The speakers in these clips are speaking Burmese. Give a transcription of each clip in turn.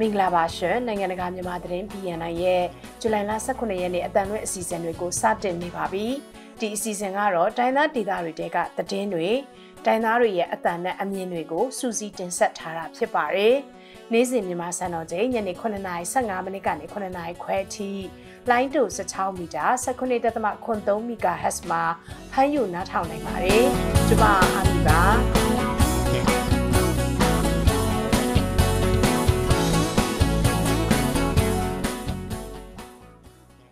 မင်္ဂလာပါရှင်နိုင်ငံတကာမြန်မာသတင်း BNI ရဲ့ဇူလိုင်လ18ရက်နေ့အတန်လွင့်အစီအစဉ်တွေကိုစတင်နေပါပြီဒီအစီအစဉ်ကတော့တိုင်းသားဒေသတွေတဲကသတင်းတွေတိုင်းသားတွေရဲ့အတန်နဲ့အမြင်တွေကိုစူးစီးတင်ဆက်ထားတာဖြစ်ပါတယ်နေ့စဉ်မြန်မာစံတော်ချိန်ညနေ9:55မိနစ်ကနေ9:00ခွဲအထိလိုင်းတူ16မီတာ19.3မီဂါဟက်စ်မှာဖမ်းယူနားထောင်နိုင်ပါတယ်ကျွန်မအာမီပါ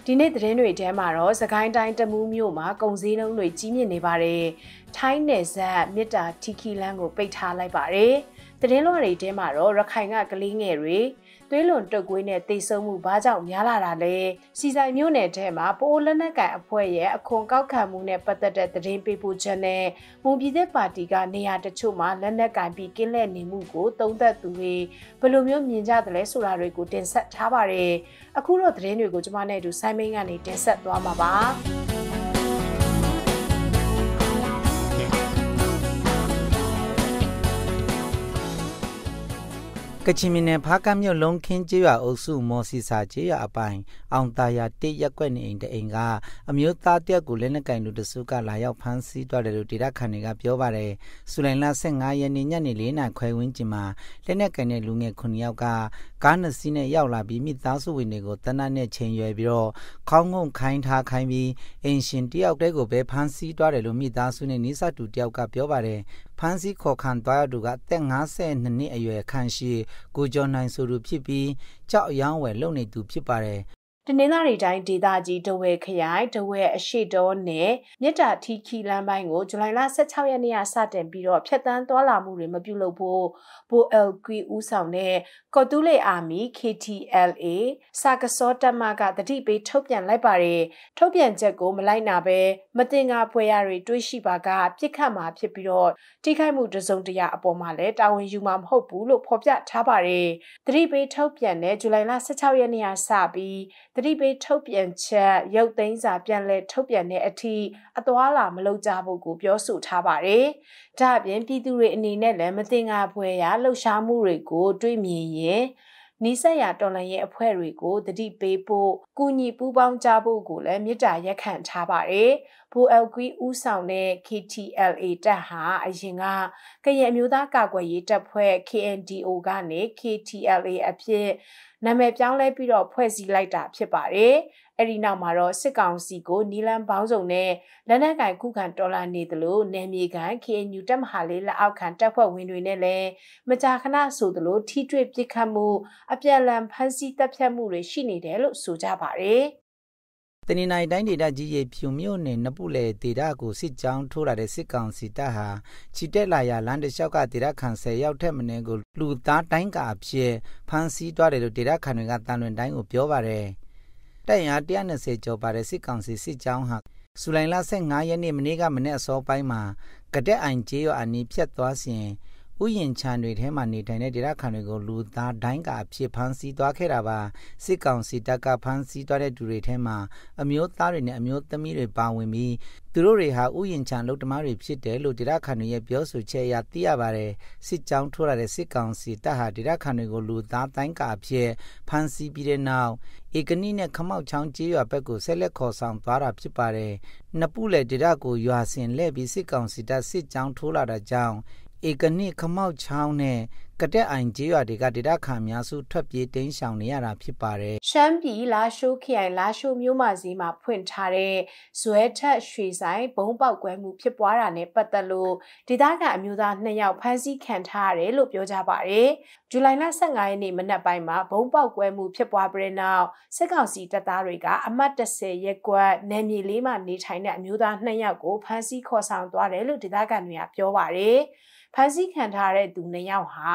ဒီနေ့သတင်းတွေထဲမှာတော့သခိုင်းတိုင်းတမူးမြို့မှာကုန်စည်လုံးတွေကြီးမြင့်နေပါတယ်။ထိုင်းနယ်စပ်မြစ်တာထီခီလန်းကိုပိတ်ထားလိုက်ပါတယ်။သတင်းလွှာတွေထဲမှာတော့ရခိုင်ကကလေးငယ်တွေသွေးလွန်တုပ်ကွေးနဲ့တိတ်ဆုံးမှုဘာကြောင့်များလာတာလဲစီဆိုင်မျိုးနယ်ထဲမှာပိုးလက်နက်ကန်အဖွဲ့ရဲ့အခွန်ကောက်ခံမှုနဲ့ပတ်သက်တဲ့သတင်းပေးပို့ချက်နဲ့မွန်ပြည်သက်ပါတီကနေရာတချို့မှာလက်နက်ကန်ပြီးကင်းလက်နေမှုကိုသုံးသပ်သူတွေဘယ်လိုမျိုးမြင်ကြသလဲဆိုတာတွေကိုတင်ဆက်ထားပါတယ်အခုတော့သတင်းတွေကိုကျွန်မနဲ့အတူဆိုင်းမင်းကနေတင်ဆက်သွားမှာပါကချင်ပြည်နယ်ဖားကမ်းမြို့လုံးခင်းကျေးရွာအုပ်စုမော်စီစာကျေးရွာအပိုင်းအောင်တာယာတိရက်ကွက်နေအိမ်တအိမ်ကအမျိုးသားတယောက်ကိုလက်နက်ကင်လူတစုကလာရောက်ဖမ်းဆီးသွားတယ်လို့ဒေသခံတွေကပြောပါတယ်။ဇူလိုင်လ15ရက်နေ့ညနေ4:00နာရီခွဲဝန်းကျင်မှာလက်နက်ကင်တဲ့လူငယ်9ယောက်ကကားနှစ်စီးနဲ့ရောက်လာပြီးမိသားစုဝင်တွေကိုတနတ်နဲ့ချိန်ရွယ်ပြီးတော့ခေါင်းငုံခိုင်းထားခိုင်းပြီးအင်ရှင်တယောက်တည်းကိုပဲဖမ်းဆီးသွားတယ်လို့မိသားစုနဲ့နိစတူတယောက်ကပြောပါတယ်ဖမ်းဆီးခေါ်ခံသွားရသူကအသက်52နှစ်အရွယ်ခန့်ရှိကိုကျော်နိုင်ဆိုသူဖြစ်ပြီးကြောက်အယောင်းဝယ်လုံနေသူဖြစ်ပါတယ်တနင်္သာရီတိုင်းဒေသကြီးဒဝဲခရိုင်ဒဝဲအရှိတော်နယ်မြစ်တာထီခီလမ်းပိုင်းကိုဇူလိုင်လ16ရက်နေ့ကစတင်ပြီးတော့ဖြတ်တန်းသွားလာမှုတွေမပြုလုပ်ဖို့ဘိုအယ်ကွီဦးဆောင်တဲ့ကော်တူးလေအာမီ KTLA စာကစောတက်မကတတိပေးထုတ်ပြန်လိုက်ပါတယ်ထုတ်ပြန်ချက်ကိုမလိုက်နာပဲမတင်ကားဖွဲရတွေတွေးရှိပါကပြစ်ခတ်မှာဖြစ်ပြီးတော့တိခိုက်မှုတစုံတရာအပေါ်မှာလည်းတာဝန်ယူမှာမဟုတ်ဘူးလို့ဖော်ပြထားပါတယ်တတိပေးထုတ်ပြန်တဲ့ဇူလိုင်လ16ရက်နေ့ကစပြီးသတိပေးထုတ်ပြန်ချက်ရုပ်သိမ်းစာပြန်လည်ထုတ်ပြန်တဲ့အထိအသွာလာမလုပ်ကြဖို့ကို ပြောဆိုထားပါတယ်။ဒါ့အပြင်ပြည်သူတွေအနေနဲ့လည်းမသင်္ကာဖွယ်ရာလှုပ်ရှားမှုတွေကိုတွေးမြင်ရင်နီးစပ်ရာတော်လှန်ရေးအဖွဲ့တွေကိုတတိပေးဖို့ကုညီပူးပေါင်းကြဖို့ကိုလည်းမြစ်တာရက်ခံထားပါတယ်။ဘိုအယ်ကွီဦးဆောင်တဲ့ KTLA တပ်ဟာအရင်ကကရင်အမျိုးသားကာကွယ်ရေးတပ်ဖွဲ့ KNDO ကနေ KTLA အဖြစ်နာမည်ပြောင်းလဲပြီးတော့ဖွဲ့စည်းလိုက်တာဖြစ်ပါတယ်။အဲဒီနောက်မှာတော့စစ်ကောင်စီကိုနီလန်ပေါင်းစုံနဲ့လက်နက်ကင်ခုခံတော်လှန်နေသလိုနယ်မြေကန် KNU တပ်မဟာလေးလက်အောက်ခံတပ်ဖွဲ့ဝင်တွေနဲ့လည်းမကြာခဏဆိုသလိုထိတွေ့ပစ်ခတ်မှု အပြန်အလှန်ဖမ်းဆီးတပ်ဖြတ်မှုတွေရှိနေတယ်လို့ဆိုကြပါတယ်။တနင်္လာတိုင်းဒေသကြီးရဲ့ဖြူမြို့နယ်နပုလေဒေသကိုစစ်ကြောင်းထိုးလာတဲ့စစ်ကောင်စီတပ်ဟာချီတက်လာရာလမ်းတစ်လျှောက်ကဒေသခံ၁၀ရောက်ထက်မနည်းကိုလူသားတိုင်းကအဖြစ်ဖမ်းဆီးသွားတယ်လို့ဒေသခံတွေကတန်လွင်တိုင်းကိုပြောပါတယ်။တပ်ရန်120ကျော်ပါတဲ့စစ်ကောင်စီစစ်ကြောင်းဟာဇူလိုင်လ15ရက်နေ့မနေ့ကမနေ့အစောပိုင်းမှာကတက်အိုင်ကျေးရွာအနီးဖြတ်သွားစဉ်ဥယျင်ခြံတွေထဲမှာနေထိုင်တဲ့ဒေသခံတွေကိုလူသားတိုင်းကအဖြစ်ဖမ်းဆီးသွားခဲ့တာပါစစ်ကောင်စီတပ်ကဖမ်းဆီးသွားတဲ့သူတွေထဲမှာအမျိုးသားတွေနဲ့အမျိုးသမီးတွေပါဝင်ပြီးသူတို့တွေဟာဥယျင်ခြံလုပ်တမားတွေဖြစ်တယ်လို့ဒေသခံတွေရဲ့ပြောဆိုချက်အရသိရပါတယ်စစ်ကြောင်းထိုးရတဲ့စစ်ကောင်စီတပ်ဟာဒေသခံတွေကိုလူသားတိုင်းကအဖြစ်ဖမ်းဆီးပြီးတဲ့နောက်ဧကနိနဲ့ခမောက်ချောင်းကျေးရွာဘက်ကိုဆက်လက်ခေါ်ဆောင်သွားတာဖြစ်ပါတယ်နှစ်ပုလေဒေသကိုရွာဆင်လှည့်ပြီးစစ်ကောင်စီတပ်စစ်ကြောင်းထိုးလာတာကြောင့်ဧကနိခမောက်ချောင်းနဲ့ကတက်အိုင်ကျေးရွာတွေကဒေသခံများစုထွက်ပြေးတိမ်းရှောင်နေရတာဖြစ်ပါတယ်။ရှမ်းပြည်လာရှိုးခရိုင်လာရှိုးမြို့မဈေးမှာဖွင့်ထားတဲ့ဇွဲထက်ရွှေဆိုင်ဘုံပေါက်ကွဲမှုဖြစ်ပွားတာနဲ့ပတ်သက်လို့ဒေသခံအမျိုးသား၂ယောက်ဖမ်းဆီးခံထားရတယ်လို့ပြောကြပါတယ်။ဇူလိုင်လ15ရက်နေ့မနက်ပိုင်းမှာဘုံပေါက်ကွဲမှုဖြစ်ပွားပြီးတဲ့နောက်စစ်ကောင်စီတပ်သားတွေကအမှတ်30ရက်ကွက်နယ်မြေလေးမှာနေထိုင်တဲ့အမျိုးသား၂ယောက်ကိုဖမ်းဆီးခေါ်ဆောင်သွားတယ်လို့ဒေသခံတွေကပြောပါတယ်။ဖမ်းဆီးခံထားတဲ့သူ၂ယောက်ဟာ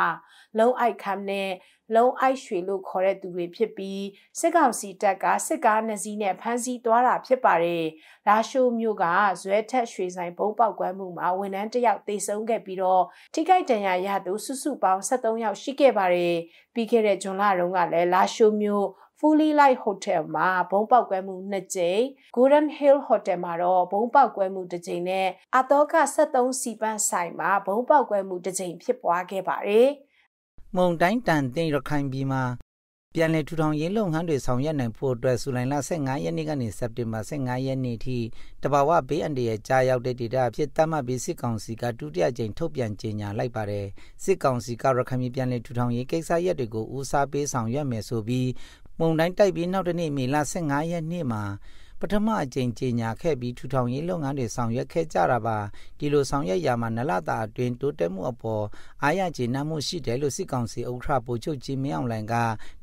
လုံအိုက်ခမ်းနဲ့လုံအိုက်ရွှေလို့ခေါ်တဲ့သူတွေဖြစ်ပြီးစစ်ကောင်စီတပ်ကစစ်ကားနှစ်စီးနဲ့ဖမ်းဆီးသွားတာဖြစ်ပါတယ်။လာရှိုးမြို့ကဇွဲထက်ရွှေဆိုင်ဘုံပေါက်ကွမ်းမှုမှာဝန်ထမ်းတစ်ယောက်သေဆုံးခဲ့ပြီးတော့ထိခိုက်ဒဏ်ရာရသူစုစုပေါင်း73ယောက်ရှိခဲ့ပါတယ်။ပြီးခဲ့တဲ့ဇွန်လတုန်းကလည်းလာရှိုးမြို့ Fully Light Hotel မှာဘုံပေါက်ကွဲမှု2ကြိမ် Golden Hill Hotel မှာတော့ဘုံပေါက်ကွဲမှု2ကြိမ်နဲ့အတောက73စီပန်းဆိုင်မှာဘုံပေါက်ကွဲမှု2ကြိမ်ဖြစ်ပွားခဲ့ပါတယ်။မုံတိုင်းတန်တင်ရခိုင်ပြည်မှာ ပြန်လည်ထူထောင်ရေးလုပ်ငန်းတွေဆောင်ရွက်နိုင်ဖို့အတွက်ဇူလိုင်လ15ရက်နေ့ကနေစက်တင်ဘာ15ရက်နေ့ထိတဘာဝဘေးအန္တရာယ်ကြားရောက်တဲ့ဒေသအဖြစ်သတ်မှတ်ပြီးစစ်ကောင်စီကဒုတိယကြိမ်ထုတ်ပြန်ကြေညာလိုက်ပါတယ်စစ်ကောင်စီကရခိုင်ပြည်ပြန်လည်ထူထောင်ရေးကိစ္စရပ်တွေကိုဦးစားပေးဆောင်ရွက်မယ်ဆိုပြီးမုန်တိုင်းတိုက်ပြီးနောက်တစ်နေ့မေလ15ရက်နေ့မှာပထမအကြိမ်ကြေညာခဲ့ပြီးထူထောင်ရေးလုပ်ငန်းတွေဆောင်ရွက်ခဲ့ကြတာပါဒီလိုဆောင်ရွက်ရာမှာနလတာအတွင်းတိုးတက်မှုအပေါ်အားရကျေနပ်မှုရှိတယ်လို့စစ်ကောင်စီဥက္ကဋ္ဌဗိုလ်ချုပ်ကြီးမင်းအောင်လှိုင်က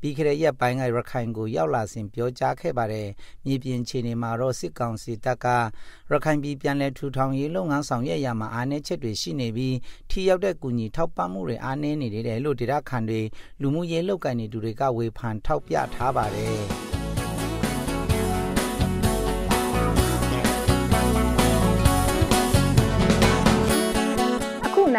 ပြီးခဲ့တဲ့ရက်ပိုင်းကရခိုင်ကိုရောက်လာစဉ်ပြောကြားခဲ့ပါတယ်မြေပြင်ခြေနေမှာတော့စစ်ကောင်စီတပ်ကရခိုင်ပြည်ပြန်လည်ထူထောင်ရေးလုပ်ငန်းဆောင်ရွက်ရာမှာအားနည်းချက်တွေရှိနေပြီးထိရောက်တဲ့ကူညီထောက်ပံ့မှုတွေအားနည်းနေတယ်လို့ဒေတာခန်တွေလူမှုရေးလုပ်ကိုင်နေသူတွေကဝေဖန်ထောက်ပြထားပါတယ်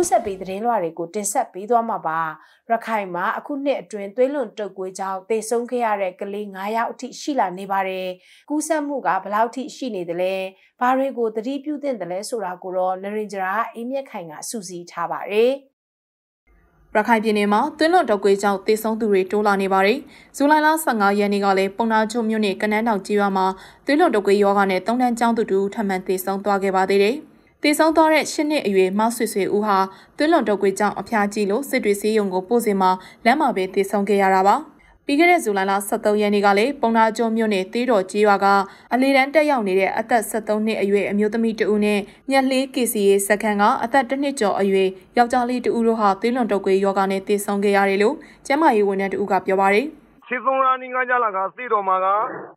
ခုဆက်ပြီးသတင်းလွှာတွေကိုတင်ဆက်ပေးသွားမှာပါရခိုင်မှာအခုနှစ်အတွင်းသွေးလွန်တုပ်ကွေးကြောင့်သေဆုံးခဲ့ရတဲ့ကလေး9ယောက်အထိရှိလာနေပါတယ်ကူးစက်မှုကဘယ်လောက်ထိရှိနေသလဲဘာတွေကိုသတိပြုသင့်သလဲဆိုတာကိုတော့နရင်ဂျရာအေးမြက်ခိုင်ကစူးစီးထားပါတယ်ရခိုင်ပြည်နယ်မှာသွင်းလွန်တော့ကွေးကြောင့်သေဆုံးသူတွေတိုးလာနေပါတယ်။ဇူလိုင်လ15ရက်နေ့ကလည်းပုံနာချုံမြို့နယ်ကနန်းတောင်ကြီးရွာမှာသွင်းလွန်တော့ကွေးရောဂါနဲ့သုံးတန်းကျောင်းသူတူထပ်မံသေဆုံးသွားခဲ့ပါသေးတယ်။တည်ဆုံးသွားတဲ့ရှစ်နှစ်အရွယ်မောက်ဆွေဆွေဦးဟာသွင်းလွန်တုတ်ကွေးကြောင့်အဖျားကြီးလို့စစ်တွေစည်းရုံကိုပို့စင်မှာလမ်းမှာပဲတည်ဆုံးခဲ့ရတာပါ။ပြီးခဲ့တဲ့ဇူလိုင်လ23ရက်နေ့ကလေပုံနာကျွန်းမြို့နယ်တေးတော်ကြီးရွာကအလေတန်းတက်ရောက်နေတဲ့အသက်73နှစ်အရွယ်အမျိုးသမီးတဦးနဲ့ညက်လေး KCA စခန်းကအသက်1နှစ်ကျော်အရွယ်ယောက်ျားလေးတဦးတို့ဟာသွေးလွန်တုတ်ကွေးယောဂနဲ့တည်ဆုံးခဲ့ရတယ်လို့ကျန်းမာရေးဝန်ထမ်းတဦးကပြောပါရယ်။စေသုံးရာနီငါကြလာကသိတော်မှာက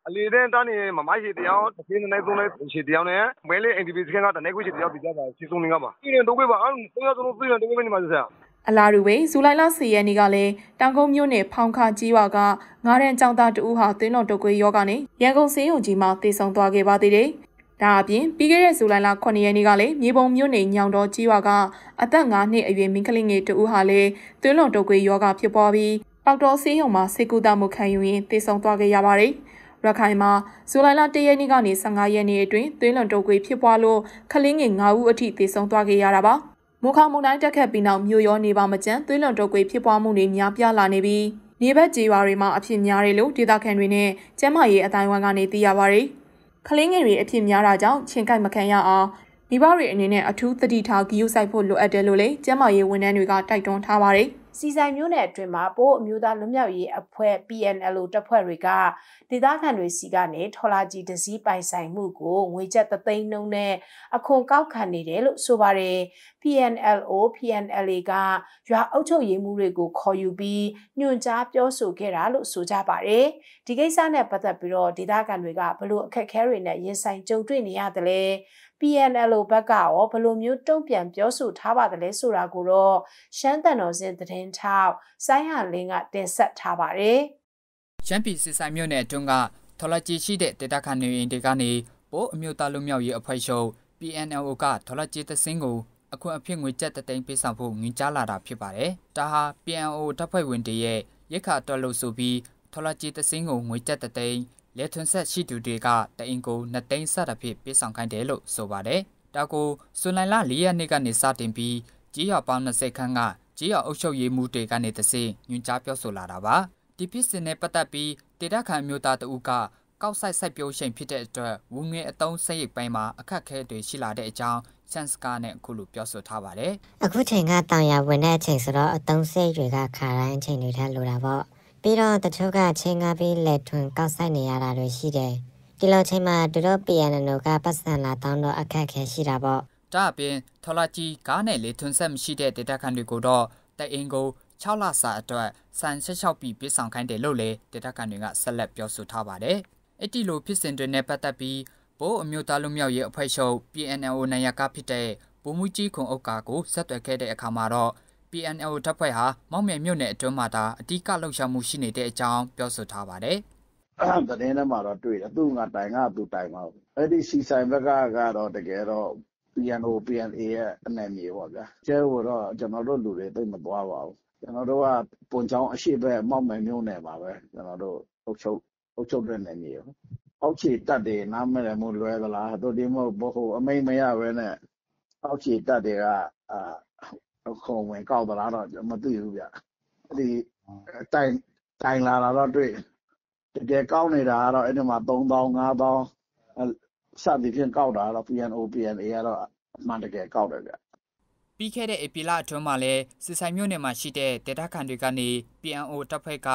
အလေတဲ့တန်းနေမမရှိတရားတစ်ပြင်းနေသုံးနေရှိတရားနဲ့မဲလေး individual စကန်ကတနေခွေရှိတရားပြကြတာစေသုံးနေကပါသိရင်တော့ပဲပါအဲ့သုံးရသုံးသိရင်တော့ပဲနေမှာဆရာအလာရူဝေဇူလိုင်လ10ရက်နေ့ကလည်းတောင်ကုန်းမြို့နယ်ဖောင်ခါကြီးရွာကငါးရန်ကျောင်းသားတဦးဟာသင်းတော်တုတ်ကွေးယောဂနဲ့ရန်ကုန်စေယုံကြီးမှာတည်ဆုံသွားခဲ့ပါသေးတယ်။ဒါအပြင်ပြီးခဲ့တဲ့ဇူလိုင်လ9ရက်နေ့ကလည်းမြေပုံမြို့နယ်ညောင်တော်ကြီးရွာကအသက်9နှစ်အရွယ်မိန်းကလေးငယ်တဦးဟာလည်းသင်းတော်တုတ်ကွေးယောဂဖြစ်ပွားပြီးတောက်တော်ဆေးရုံမှာစေကူတာမှုခံယူရင်းတည်ဆုံသွားခဲ့ရပါတယ်။ရခိုင်မှာဇူလိုင်လ၁ရက်နေ့ကနေ15ရက်နေ့အတွင်းသွေးလွန်တုပ်ကွေးဖြစ်ပွားလို့ခလင်းငယ်9ဦးအထိတည်ဆုံသွားခဲ့ရတာပါ။မုခမုန်တိုင်းတက်ခတ်ပြီးနောက်မြို့ရောနေပါမကျန်သွေးလွန်တုပ်ကွေးဖြစ်ပွားမှုတွေများပြားလာနေပြီးနေဘက်ကြေးရွာတွေမှာအဖြစ်များတယ်လို့ဒေသခံတွေနဲ့ကျန်းမာရေးအတိုင်းအဝန်ကနေသိရပါတယ်။ခလင်းငယ်တွေအဖြစ်များတာကြောင့်ချင်းကိုက်မခံရအောင်မိဘတွေအနေနဲ့အထူးသတိထားဂရုစိုက်ဖို့လိုအပ်တယ်လို့လည်းကျန်းမာရေးဝန်ထမ်းတွေကတိုက်တွန်းထားပါတယ်။စီဆိုင်မျိုးနယ်အတွင်းမှာပို့အမျိုးသားလွတ်မြောက်ရေးအဖွဲ့ PNLO တပ်ဖွဲ့တွေကဒေသခံတွေစီကနေထော်လာကြီးတစည်းပိုင်ဆိုင်မှုကိုငွေကျပ်သသိန်းနှုန်းနဲ့အခွန်ကောက်ခံနေတယ်လို့ဆိုပါတယ် PNLO PNLA ကရွာအုပ်ချုပ်ရေးမှုတွေကို ခေါ်ယူပြီးညွှန်ကြားပြောဆိုခဲ့တာလို့ဆိုကြပါတယ်ဒီကိစ္စနဲ့ပတ်သက်ပြီးတော့ဒေသခံတွေကဘလို့အခက်အခဲတွေနဲ့ရင်ဆိုင်ကြုံတွေ့နေရတယ်လဲ PNLO ဘက်ကရောဘလိုမျိုးတုံ့ပြန်ပြောဆိုထားပါသလဲဆိုတာကိုတော့ရှမ်းတန်တော်စင်သတင်းထောက်ဆိုင်းဟန်လင်းကတင်ဆက်ထားပါတယ်။ရှမ်းပြည်စစ်ဆိုင်မြို့နယ်အတွင်းကထော်လကြီးရှိတဲ့ဒေသခံနေအိမ်တွေကနေပိုးအမျိုးသားလူမျိုးရေးအဖွဲ့ချုပ် PNLO ကထော်လကြီးတစင်းကိုအခွင့်အဖြစ်ငွေကျပ်တသိန်းပေးဆောင်ဖို့ငွေကြားလာတာဖြစ်ပါတယ်။ဒါဟာ PNO တပ်ဖွဲ့ဝင်တွေရဲ့ရိခါတော်လို့ဆိုပြီးထော်လကြီးတစင်းကိုငွေကျပ်တသိန်းလေထွန်ဆက်ရှိသူတွေကတအင်ကို2သိန်းဆက်တစ်ဖြစ်ပေးဆောင်ခိုင်းတယ်လို့ဆိုပါတယ်။ဒါကိုဇွန်လ4ရက်နေ့ကနေစတင်ပြီးကြေးရွာပေါင်း20ခန်းကကြေးရွာအုပ်ချုပ်ရေးမှူးတွေကနေတဆင့်ညွှန်ကြားပြောဆိုလာတာပါ။ဒီဖြစ်စဉ်နဲ့ပတ်သက်ပြီးတေတာခံမျိုးသားတဦးကကောက်ဆိုင်ဆိုင်ပြုံးရှင်ဖြစ်တဲ့အတွက်ဝငွေအတုံးစိတ်ပိုင်းမှာအခက်ခဲတွေရှိလာတဲ့အကြောင်း chance ကနဲ့အခုလိုပြောဆိုထားပါတယ်။အခုချိန်ကတောင်ရဝင်တဲ့အချိန်ဆိုတော့အတုံးစိတ်တွေကခါတိုင်းအချိန်တွေထက်လိုတာပေါ့။ပြီးတော့တချို့ကချင်းကားပြီးလက်ထွန်ကောက်ဆိုင်နေရတာတွေရှိတယ်ဒီလိုချိန်မှာသူတို့ piano ကပတ်စံလာတောင်းတော့အခက်ခဲရှိတာပေါ့ဒါအပြင် ထော်လာကြီးကားနဲ့လေထွန်ဆက်မရှိတဲ့ဒေတာခန်တွေကိုတော့တအင်ကို6လစာအတွက်ဆန်16ပြီပြဆောင်ခိုင်းတယ်လို့လည်းဒေတာခန်တွေကဆက်လက်ပြောဆိုထားပါတယ်အဲ့ဒီလိုဖြစ်စဉ်တွေနဲ့ပတ်သက်ပြီးဘိုးအမျိုးသားလူမျိုးရဲ့အဖွဲ့ချုပ် PNO နိုင်ရကဖြစ်တဲ့ဘူမူကြီးခုံအုပ်ကာကိုဆက်သွယ်ခဲ့တဲ့အခါမှာတော့ PNL တပ်ဖွဲ့ဟာမောက်မြမြို့နယ်အတွင်းမှာသာအ धिक လှုပ်ရှားမှုရှိနေတဲ့အကြောင်းပြောဆိုထားပါတယ်။သတင်းထဲမှာတော့တွေ့တယ်သူ့ငါတိုင်ကသူ့တိုင်ပါဘူးအဲ့ဒီစီဆိုင်ဘက်ကကတော့တကယ်တော့ PNO PNA ရဲ့အနေမြေပေါ့ဗျာကျဲဟိုတော့ကျွန်တော်တို့လူတွေသိမသွားပါဘူးကျွန်တော်တို့ကပုံချောင်းအရှိဘက်မောက်မယ်မျိုးနယ်ပါပဲကျွန်တော်တို့အုတ်ချုပ်အုတ်ချုပ်တဲ့နယ်မြေပေါ့အောက်ခြေတက်တယ်နားမလည်မှုလွဲသလားတို့ဒီမဟုတ်ဘဟိုအမိန်မရပဲနဲ့အောက်ခြေတက်တယ်ကအာခုံဝင်ကောက်သလားတော့မသိဘူးဗျအဲ့ဒီတိုင်တိုင်လာတာတော့တွေ့တကယ်ကောက်နေတာကတော့အဲ့ဒီမှာ3000 5000စသည်ဖြင့်ကောက်တာကတော့ PNO PNA ကတော့အမှန်တကယ်ကောက်တယ်ဗျပြီးခဲ့တဲ့ဧပြီလအတွင်းမှာလည်းစစ်ဆိုင်မြို့နယ်မှာရှိတဲ့ဒေတာခန်တွေကနေ PNO တပ်ဖွဲ့က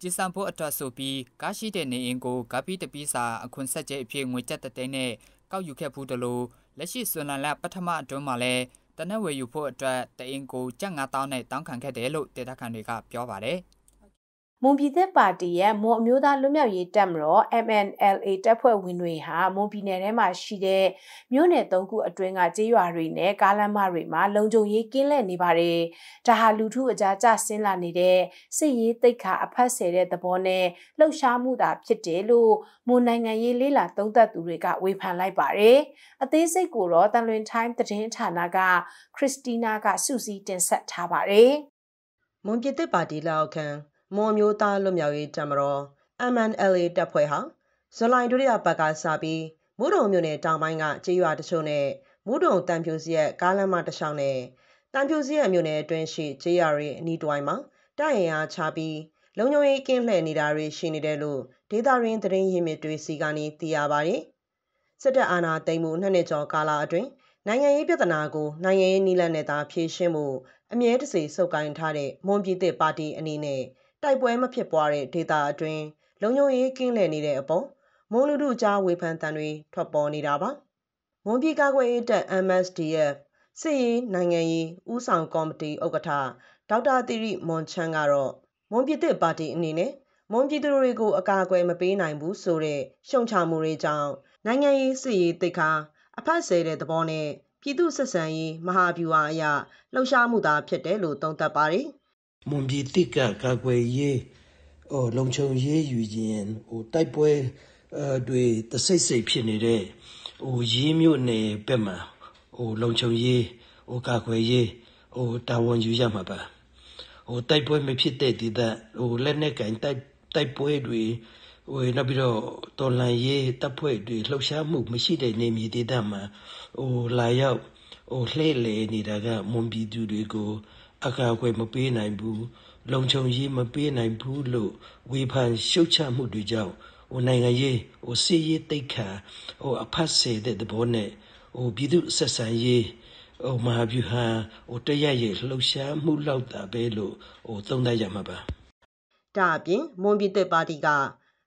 ကြည်စံဖို့အတွက်ဆိုပြီးကားရှိတဲ့နေအိမ်ကိုဂပီးတပီးစာအခွန်ဆက်ကျဲအဖြစ်ငွေကျပ်တဲ့တဲ့နဲ့ကောက်ယူခဲ့ဘူးတလို့လက်ရှိစွန်လန်လက်ပထမအတွင်းမှာလည်းတနက်ဝယ်ယူဖို့အတွက်တအင်ကိုကျပ်9000နဲ့တောင်းခံခဲ့တယ်လို့ဒေသခံတွေကပြောပါတယ်။မွန်ပြည်သက်ပါတီရဲ့မွန်အမျိုးသားလွတ်မြောက်ရေးတပ်မတော် MNLA တပ်ဖွဲ့ဝင်တွေဟာမွန်ပြည်နယ်ထဲမှာရှိတဲ့မြို့နယ်၃ခုအတွင်းကကျေးရွာတွေနဲ့ကားလမ်းမတွေမှာလုံခြုံရေးကင်းလက်နေပါတယ်။ဒါဟာလူထုအကြားကျဆင်းလာနေတဲ့စစ်ရေးတိတ်ခါအဖက်ဆယ်တဲ့သဘောနဲ့လှုပ်ရှားမှုသာဖြစ်တယ်လို့မွန်နိုင်ငံရေးလေးလာသုံးသပ်သူတွေကဝေဖန်လိုက်ပါတယ်။အသေးစိတ်ကိုတော့တန်လွင်တိုင်းသတင်းဌာနကခရစ်စတီနာကစူးစီးတင်ဆက်ထားပါတယ်။မွန်ပြည်သက်ပါတီလောက်ခံမွန်မျိုးသားလွတ်မြောက်ရေးတပ်မတော် MNLA တပ်ဖွဲ့ဟာဇူလိုင်ဒုတိယပတ်ကစပြီးမုဒုံမြို့နယ်တောင်ပိုင်းကကျေးရွာတချို့နဲ့မုဒုံတန်ဖြူစီရက်ကားလမ်းမတစ်လျှောက်နဲ့တန်ဖြူစီရက်မြို့နယ်အတွင်းရှိကျေးရွာတွေအနီးတစ်ဝိုက်မှာတိုက်ရင်အားချပြီးလုံခြုံရေးကင်းလှည့်နေတာတွေရှိနေတယ်လို့ဒေတာရင်းသတင်းရင်းမြစ်တွေစီကနေသိရပါတယ်။စစ်တပ်အာဏာသိမ်းမှုနှစ်နှစ်ကျော်ကာလအတွင်းနိုင်ငံရေးပြဿနာကိုနိုင်ငံရေးနည်းလမ်းနဲ့သာဖြေရှင်းဖို့အမြဲတစေစုပ်ကိုင်ထားတဲ့မွန်ပြည်သက်ပါတီအနေနဲ့တိုက်ပွဲမဖြစ်ပွားတဲ့ဒေသအတွင်းလုံခြုံရေးကင်းလှည့်နေတဲ့အပေါ်မွန်လူထုကြားဝေဖန်သံတွေထွက်ပေါ်နေတာပါ။မွန်ပြည်ကာကွယ်ရေးတပ် (MSDF) စစ်ရေး၊နိုင်ငံရေးဦးဆောင်ကော်မတီဥက္ကဋ္ဌဒေါက်တာသီရိမွန်ချမ်းကတော့မွန်ပြည်သစ်ပါတီအနေနဲ့မွန်ပြည်သူတွေကိုအကာအကွယ်မပေးနိုင်ဘူးဆိုတဲ့ရှုတ်ချမှုတွေကြောင့်နိုင်ငံရေး၊စစ်ရေးသိက္ခာအဖတ်ဆယ်တဲ့သဘောနဲ့ပြည်သူ့ဆက်ဆံရေးမဟာဗျူဟာအရလှုပ်ရှားမှုသာဖြစ်တယ်လို့သုံးသပ်ပါတယ်မွန်ပြည်တိကကာကွယ်ရေးဟိုလုံခြုံရေးယူခြင်းဟိုတိုက်ပွဲအတွေတဆိတ်ဆိတ်ဖြစ်နေတဲ့ဟိုရေးမြို့နယ်ဘက်မှာဟိုလုံခြုံရေးဟိုကာကွယ်ရေးဟိုတာဝန်ယူရမှာပါဟိုတိုက်ပွဲမဖြစ်တဲ့ဒေသဟိုလက်နက်ကင်တိုက်တိုက်ပွဲတွေဟိုနောက်ပြီးတော့တော်လန်ရေးတပ်ဖွဲ့တွေလှုပ်ရှားမှု မရှိတဲ့နေမြေဒေသမှာဟိုလာရောက်ဟိုလှည့်လည်နေတာကမွန်ပြည်သူတွေကိုအကာအကွယ်မပေးနိုင်ဘူးလုံခြုံရေးမပေးနိုင်ဘူးလို့ဝေဖန်ရှုတ်ချမှုတွေကြောင့်ဟိုနိုင်ငံရေးဟိုစီးရေးတိတ်ခါဟိုအဖတ်စေတဲ့သဘောနဲ့ဟိုပြည်သူဆက်ဆံရေးဟိုမဟာဗျူဟာဟိုတရရဲ့လှုပ်ရှားမှုလောက်တာပဲလို့ဟိုသုံးသပ်ရမှာပါဒါအပြင်မွန်ပြည်သက်ပါတီက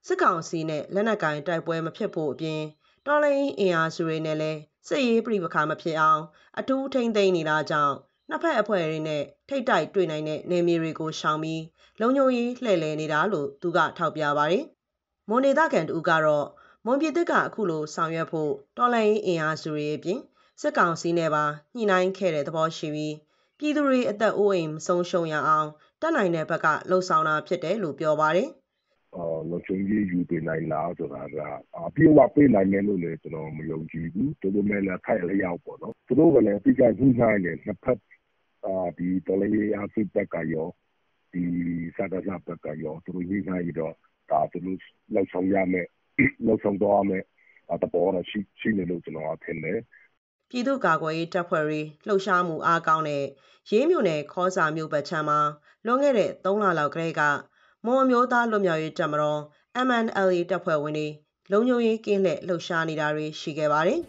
စစ်ကောင်စီနဲ့လက်နက်ကင်တိုက်ပွဲမဖြစ်ဖို့အပြင်တော်လိုင်းအင်အားစုတွေနဲ့လည်းစစ်ရေးပြိပခါမဖြစ်အောင်အတူထိမ့်သိမ့်နေတာကြောင့်နှစ်ဖက်အဖွဲ့အစည်းနဲ့ထိတ်တိုက်တွေ့နိုင်တဲ့နယ်မြေတွေကိုရှောင်ပြီးလုံခြုံရေးလှည့်လည်နေတာလို့သူကထောက်ပြပါတယ်။မွန်ဒေသခံတူကတော့မွန်ပြည်သစ်ကအခုလိုဆောင်ရွက်ဖို့တော်လှန်ရေးအင်အားစုတွေအပြင်စစ်ကောင်စီနဲ့ပါညှိနှိုင်းခဲ့တဲ့သဘောရှိပြီးပြည်သူတွေအသက်အိုးအိမ်မဆုံးရှုံးရအောင်တက်နိုင်တဲ့ဘက်ကလှုံ့ဆော်တာဖြစ်တယ်လို့ပြောပါတယ်။အော်လုံခြုံရေးယူပေးနိုင်လားဆိုတာကအပြည့်အဝပေးနိုင်မယ်လို့လည်းကျွန်တော်မယုံကြည်ဘူးတို့လိုမဲ့လည်းထိုက်လျောက်ပေါ့နော်သူတို့ကလည်းအပြည့်အဝညှိနှိုင်းနေနှစ်ဖက်ဒီတော်လှန်ရေးအင်အားစုဘက်ကရောဒီစကစဘက်ကရောသူတို့ညှိနှိုင်းပြီးတော့ဒါသူတို့လုပ်ဆောင်ရမယ့်လုပ်ဆောင်သွားရမယ့်သဘောတော့ရှိတယ်လို့ကျနော်ကထင်တယ်။”ပြည်သူ့ကာကွယ်ရေးတပ်ဖွဲ့တွေလှုပ်ရှားမှုအားကောင်းတဲ့ရေးမြို့နယ်ခေါစာမြို့ဘက်ခြမ်းမှာလွန်ခဲ့တဲ့၃လလောက်ကတည်းကမွန်အမျိုးသားလွတ်မြောက်ရေးတပ်မတော် MNLA တပ်ဖွဲ့ဝင်တွေလုံခြုံရေးကင်းလှည့်လှုပ်ရှားနေတာတွေရှိခဲ့ပါတယ်။